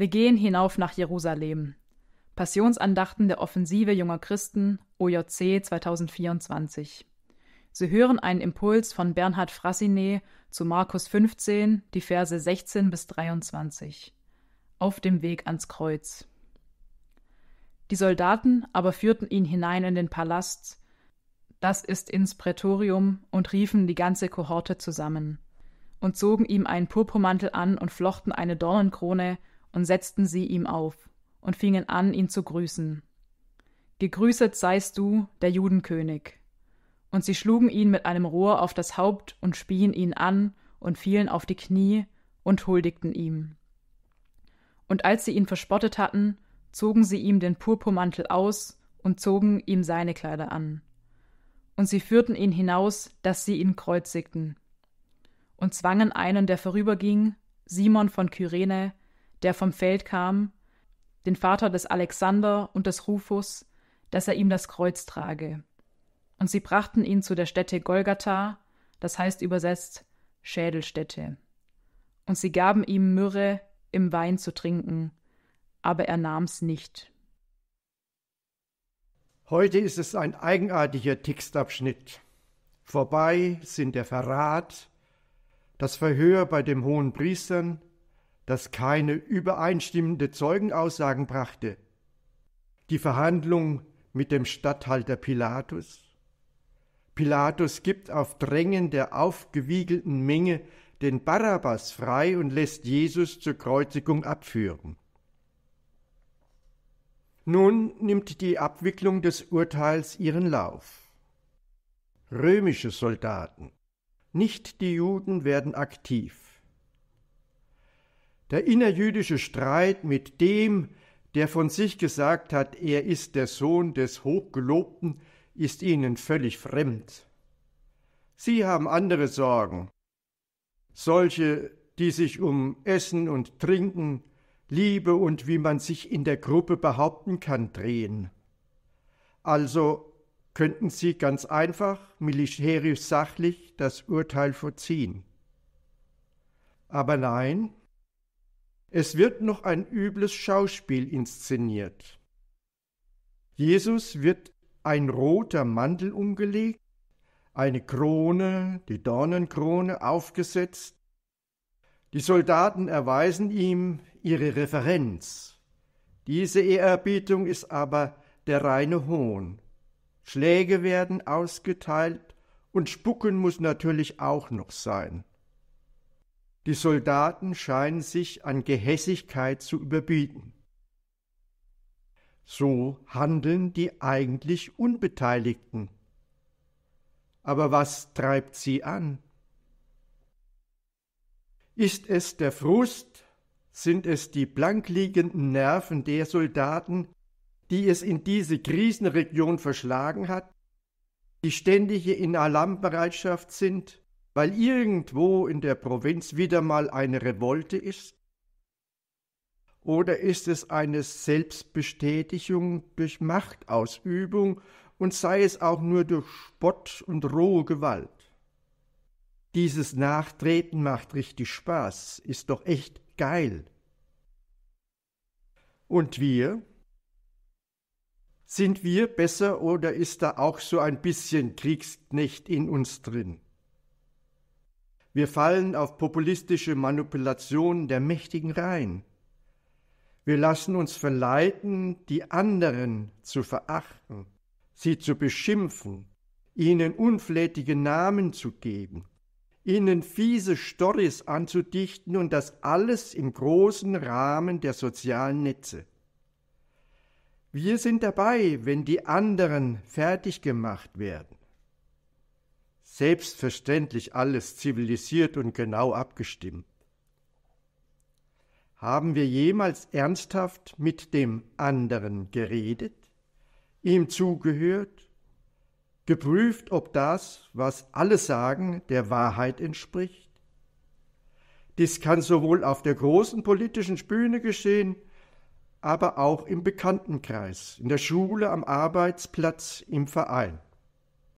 Wir gehen hinauf nach Jerusalem. Passionsandachten der Offensive junger Christen, OJC 2024. Sie hören einen Impuls von Bernhard Frassine zu Markus 15, die Verse 16 bis 23. Auf dem Weg ans Kreuz. Die Soldaten aber führten ihn hinein in den Palast, das ist ins Prätorium, und riefen die ganze Kohorte zusammen und zogen ihm einen Purpurmantel an und flochten eine Dornenkrone und setzten sie ihm auf und fingen an, ihn zu grüßen. Gegrüßet seist du, der Judenkönig. Und sie schlugen ihn mit einem Rohr auf das Haupt und spien ihn an und fielen auf die Knie und huldigten ihm. Und als sie ihn verspottet hatten, zogen sie ihm den Purpurmantel aus und zogen ihm seine Kleider an. Und sie führten ihn hinaus, dass sie ihn kreuzigten. Und zwangen einen, der vorüberging, Simon von Kyrene, der vom Feld kam, den Vater des Alexander und des Rufus, dass er ihm das Kreuz trage. Und sie brachten ihn zu der Stätte Golgatha, das heißt übersetzt Schädelstätte. Und sie gaben ihm Myrrhe im Wein zu trinken, aber er nahm's nicht. Heute ist es ein eigenartiger Textabschnitt. Vorbei sind der Verrat, das Verhör bei dem hohen Priestern, das keine übereinstimmende Zeugenaussagen brachte, die Verhandlung mit dem Statthalter Pilatus. Pilatus gibt auf Drängen der aufgewiegelten Menge den Barabbas frei und lässt Jesus zur Kreuzigung abführen. Nun nimmt die Abwicklung des Urteils ihren Lauf. Römische Soldaten, nicht die Juden werden aktiv. Der innerjüdische Streit mit dem, der von sich gesagt hat, er ist der Sohn des Hochgelobten, ist ihnen völlig fremd. Sie haben andere Sorgen, solche, die sich um Essen und Trinken, Liebe und wie man sich in der Gruppe behaupten kann, drehen. Also könnten sie ganz einfach, militärisch sachlich, das Urteil vollziehen. Aber nein, es wird noch ein übles Schauspiel inszeniert. Jesus wird ein roter Mantel umgelegt, eine Krone, die Dornenkrone, aufgesetzt. Die Soldaten erweisen ihm ihre Referenz. Diese Ehrerbietung ist aber der reine Hohn. Schläge werden ausgeteilt und Spucken muss natürlich auch noch sein. Die Soldaten scheinen sich an Gehässigkeit zu überbieten. So handeln die eigentlich Unbeteiligten. Aber was treibt sie an? Ist es der Frust? Sind es die blankliegenden Nerven der Soldaten, die es in diese Krisenregion verschlagen hat? Die ständige in Alarmbereitschaft sind? weil irgendwo in der Provinz wieder mal eine Revolte ist? Oder ist es eine Selbstbestätigung durch Machtausübung und sei es auch nur durch Spott und rohe Gewalt? Dieses Nachtreten macht richtig Spaß, ist doch echt geil. Und wir? Sind wir besser oder ist da auch so ein bisschen Kriegsknecht in uns drin? Wir fallen auf populistische Manipulationen der Mächtigen rein. Wir lassen uns verleiten, die anderen zu verachten, sie zu beschimpfen, ihnen unflätige Namen zu geben, ihnen fiese Storys anzudichten und das alles im großen Rahmen der sozialen Netze. Wir sind dabei, wenn die anderen fertig gemacht werden. Selbstverständlich alles zivilisiert und genau abgestimmt. Haben wir jemals ernsthaft mit dem anderen geredet, ihm zugehört, geprüft, ob das, was alle sagen, der Wahrheit entspricht? Dies kann sowohl auf der großen politischen Bühne geschehen, aber auch im Bekanntenkreis, in der Schule, am Arbeitsplatz, im Verein.